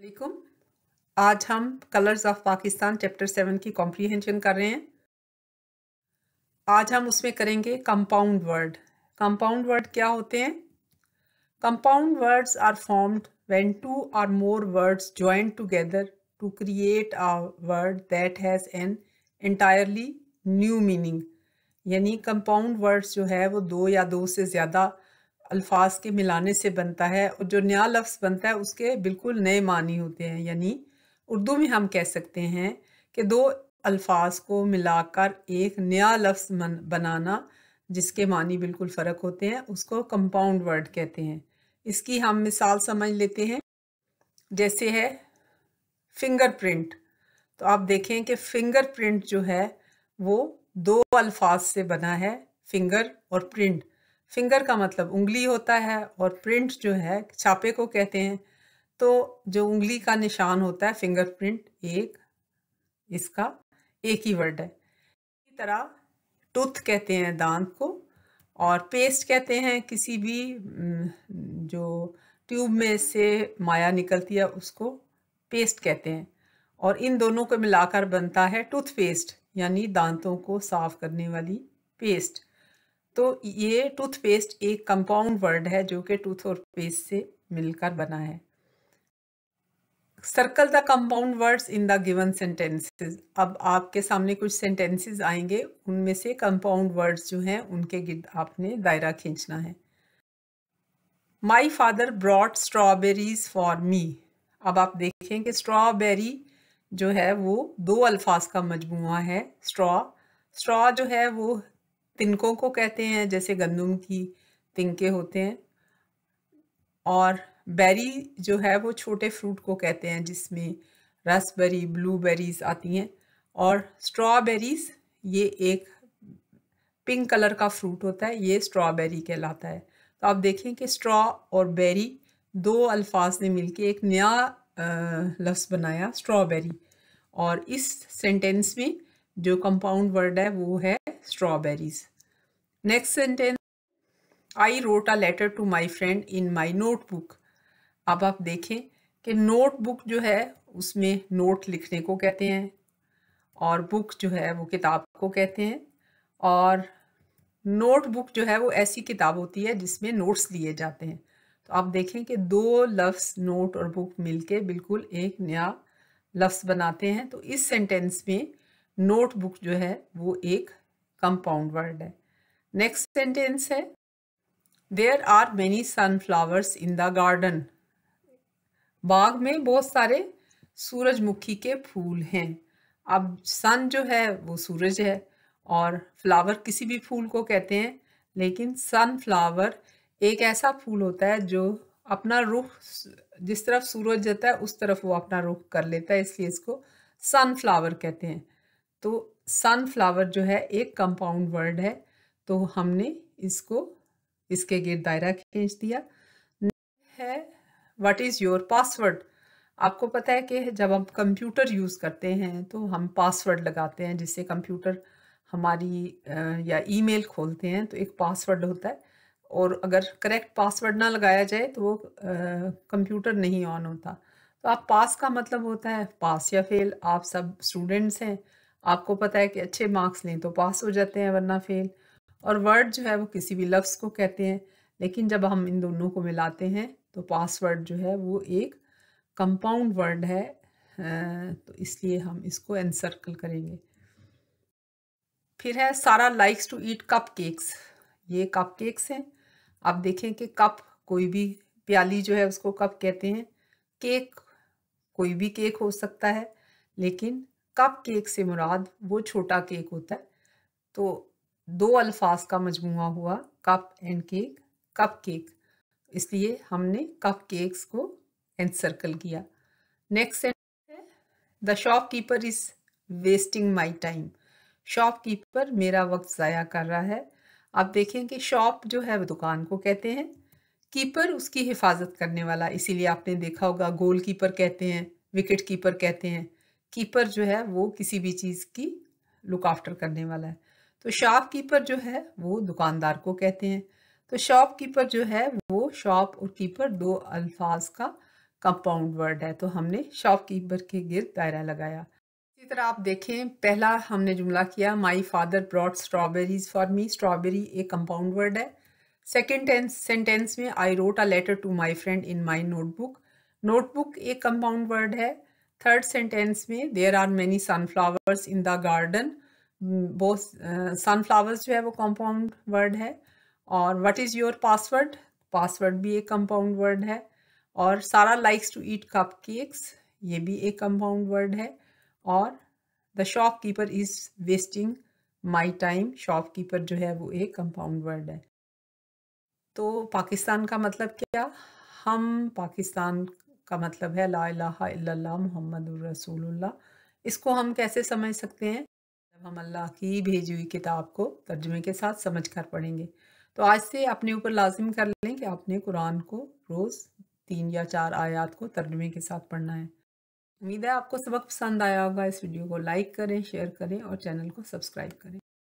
वालेकुम आज हम colours of Pakistan chapter seven की कॉम्प्रीहेंशन कर रहे हैं आज हम उसमें करेंगे कंपाउंड वर्ड कंपाउंड वर्ड क्या होते हैं compound words are formed when two or more words joint together to create a word that has an entirely new meaning यानी कंपाउंड वर्ड्स जो है वो दो या दो से ज़्यादा अल्फाज के मिलाने से बनता है और जो नया लफ्ज़ बनता है उसके बिल्कुल नए मानी होते हैं यानी उर्दू में हम कह सकते हैं कि दो अल्फाज को मिलाकर एक नया लफ्ज़ बनाना जिसके मानी बिल्कुल फ़र्क होते हैं उसको कंपाउंड वर्ड कहते हैं इसकी हम मिसाल समझ लेते हैं जैसे है फिंगरप्रिंट तो आप देखें कि फिंगरप्रिंट जो है वो दो अल्फाज से बना है फिंगर और प्रिंट फिंगर का मतलब उंगली होता है और प्रिंट जो है छापे को कहते हैं तो जो उंगली का निशान होता है फिंगर प्रिंट एक इसका एक ही वर्ड है इसी तरह टूथ कहते हैं दांत को और पेस्ट कहते हैं किसी भी जो ट्यूब में से माया निकलती है उसको पेस्ट कहते हैं और इन दोनों को मिलाकर बनता है टूथपेस्ट यानी दांतों को साफ करने वाली पेस्ट तो ये टूथपेस्ट एक कंपाउंड वर्ड है जो कि टूथ और पेस्ट से मिलकर बना है circle the compound words in the given sentences अब आपके सामने कुछ सेंटेंसेस आएंगे उनमें से कंपाउंड वर्ड्स जो हैं उनके गिर्द आपने दायरा खींचना है my father brought strawberries for me अब आप देखें कि स्ट्रॉबेरी जो है वो दो अल्फाज का मजमु है स्ट्रॉ स्ट्रॉ जो है वो तिनकों को कहते हैं जैसे गंदम की तिनके होते हैं और बेरी जो है वो छोटे फ्रूट को कहते हैं जिसमें रसबेरी ब्लूबेरीज आती हैं और स्ट्रॉबेरीज ये एक पिंक कलर का फ्रूट होता है ये स्ट्रॉबेरी कहलाता है तो आप देखें कि स्ट्रॉ और बेरी दो अल्फाज ने मिलके एक नया लफ्स बनाया स्ट्रॉबेरी और इस सेंटेंस में जो कंपाउंड वर्ड है वो है strawberries next sentence I wrote a letter to my friend in my notebook अब आप देखें कि नोटबुक जो है उसमें नोट लिखने को कहते हैं और बुक जो है वो किताब को कहते हैं और नोटबुक जो है वो ऐसी किताब होती है जिसमें नोट्स लिए जाते हैं तो आप देखें कि दो लफ्स नोट और बुक मिलके बिल्कुल एक नया लफ्स बनाते हैं तो इस सेंटेंस में नोटबुक जो है वो एक कंपाउंड वर्ड है नेक्स्ट सेंटेंस है there are many sunflowers in the garden बाग में बहुत सारे सूरजमुखी के फूल हैं अब सन जो है वो सूरज है और फ्लावर किसी भी फूल को कहते हैं लेकिन सनफ्लावर एक ऐसा फूल होता है जो अपना रुख जिस तरफ सूरज जाता है उस तरफ वो अपना रुख कर लेता है इसलिए इसको सनफ्लावर कहते हैं तो सनफ्लावर जो है एक कंपाउंड वर्ड है तो हमने इसको इसके गिर दायरा खींच दिया है व्हाट इज़ योर पासवर्ड आपको पता है कि जब हम कंप्यूटर यूज़ करते हैं तो हम पासवर्ड लगाते हैं जिससे कंप्यूटर हमारी या ईमेल खोलते हैं तो एक पासवर्ड होता है और अगर करेक्ट पासवर्ड ना लगाया जाए तो वो कंप्यूटर नहीं ऑन होता तो आप पास का मतलब होता है पास या फेल आप सब स्टूडेंट्स हैं आपको पता है कि अच्छे मार्क्स लें तो पास हो जाते हैं वरना फेल और वर्ड जो है वो किसी भी लफ्ज़ को कहते हैं लेकिन जब हम इन दोनों को मिलाते हैं तो पासवर्ड जो है वो एक कंपाउंड वर्ड है तो इसलिए हम इसको एनसर्कल करेंगे फिर है Sara likes to eat cupcakes ये कप केक्स हैं आप देखें कि कप कोई भी प्याली जो है उसको कप कहते हैं केक कोई भी केक हो सकता है लेकिन कप केक से मुराद वो छोटा केक होता है तो दो अल्फाज का मजमु हुआ cup and cake cupcake इसलिए हमने कप केक्स को एनसर्कल किया नेक्स्ट है the shopkeeper is wasting my time shopkeeper मेरा वक्त ज़ाया कर रहा है आप देखें कि शॉप जो है वो दुकान को कहते हैं कीपर उसकी हिफाजत करने वाला इसीलिए आपने देखा होगा गोल कीपर कहते हैं विकेट कीपर कहते हैं कीपर जो है वो किसी भी चीज़ की लुक आफ्टर करने वाला है तो शॉप कीपर जो है वो दुकानदार को कहते हैं तो शॉप कीपर जो है वो शॉप और कीपर दो अल्फाज का कंपाउंड वर्ड है तो हमने शॉप कीपर के गिर दायरा लगाया इसी तरह आप देखें पहला हमने जुमला किया my father brought strawberries for me strawberry एक कंपाउंड वर्ड है सेकेंड सेंटेंस में I wrote a letter to my friend in my notebook notebook एक कंपाउंड वर्ड है थर्ड सेंटेंस में there are many sunflowers in the garden both sunflowers जो है वो compound word है और what is your password password भी एक कंपाउंड वर्ड है और Sara likes to eat cupcakes ये भी एक कंपाउंड वर्ड है और the shopkeeper is wasting my time shopkeeper जो है वो एक कंपाउंड वर्ड है तो पाकिस्तान का मतलब क्या हम पाकिस्तान का मतलब है ला इलाहा मोहम्मद रसूलुल्लाह इसको हम कैसे समझ सकते हैं जब हम अल्लाह की भेजी हुई किताब को तर्जमे के साथ समझ कर पढ़ेंगे तो आज से अपने ऊपर लाजिम कर लें कि आपने कुरान को रोज़ तीन या चार आयात को तर्जमे के साथ पढ़ना है उम्मीद है आपको सबक पसंद आया होगा इस वीडियो को लाइक करें शेयर करें और चैनल को सब्सक्राइब करें